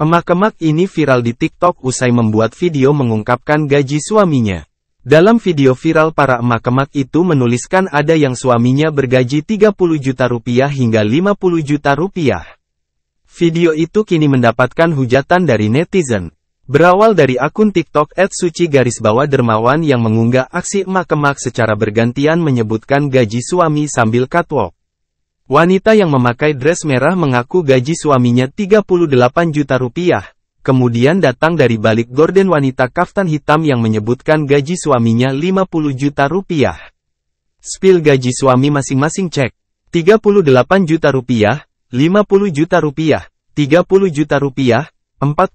Emak-emak ini viral di TikTok usai membuat video mengungkapkan gaji suaminya. Dalam video viral para emak-emak itu menuliskan ada yang suaminya bergaji 30 juta rupiah hingga 50 juta rupiah. Video itu kini mendapatkan hujatan dari netizen. Berawal dari akun TikTok @suci garis bawah dermawan yang mengunggah aksi emak-emak secara bergantian menyebutkan gaji suami sambil catwalk. Wanita yang memakai dress merah mengaku gaji suaminya 38 juta rupiah, kemudian datang dari balik gorden wanita kaftan hitam yang menyebutkan gaji suaminya 50 juta rupiah. Spill gaji suami masing-masing cek, 38 juta rupiah, 50 juta rupiah, 30 juta rupiah, 45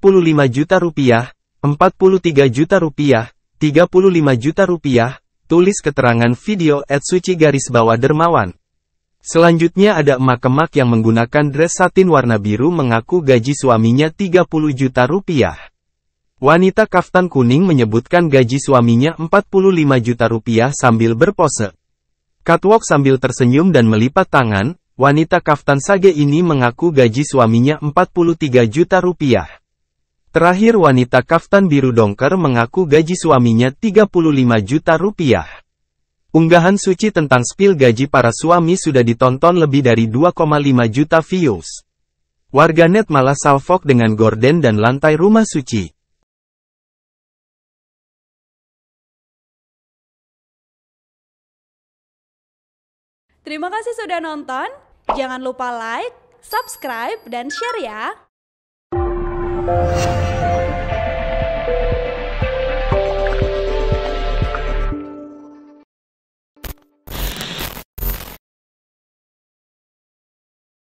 juta rupiah, 43 juta rupiah, 35 juta rupiah, tulis keterangan video at suci garis bawah dermawan. Selanjutnya ada emak-emak yang menggunakan dress satin warna biru mengaku gaji suaminya 30 juta rupiah. Wanita kaftan kuning menyebutkan gaji suaminya 45 juta rupiah sambil berpose. Catwalk sambil tersenyum dan melipat tangan, wanita kaftan sage ini mengaku gaji suaminya 43 juta rupiah. Terakhir wanita kaftan biru dongker mengaku gaji suaminya 35 juta rupiah. Unggahan suci tentang spill gaji para suami sudah ditonton lebih dari 2,5 juta views. Warganet malah salfok dengan gorden dan lantai rumah suci. Terima kasih sudah nonton. Jangan lupa like, subscribe, dan share ya.